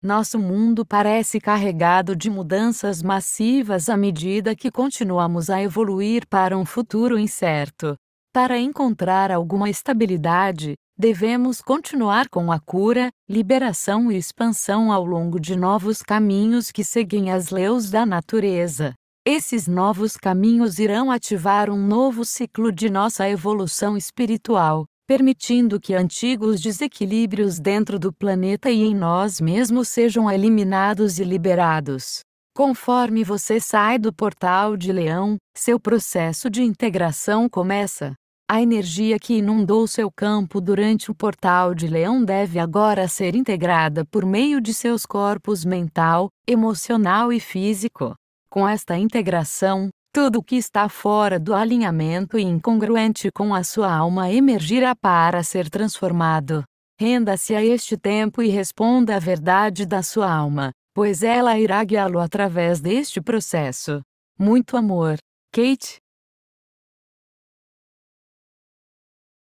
Nosso mundo parece carregado de mudanças massivas à medida que continuamos a evoluir para um futuro incerto. Para encontrar alguma estabilidade, devemos continuar com a cura, liberação e expansão ao longo de novos caminhos que seguem as leis da natureza. Esses novos caminhos irão ativar um novo ciclo de nossa evolução espiritual, permitindo que antigos desequilíbrios dentro do planeta e em nós mesmos sejam eliminados e liberados. Conforme você sai do portal de Leão, seu processo de integração começa. A energia que inundou seu campo durante o portal de Leão deve agora ser integrada por meio de seus corpos mental, emocional e físico. Com esta integração, tudo que está fora do alinhamento e incongruente com a sua alma emergirá para ser transformado. Renda-se a este tempo e responda à verdade da sua alma, pois ela irá guiá-lo através deste processo. Muito amor, Kate.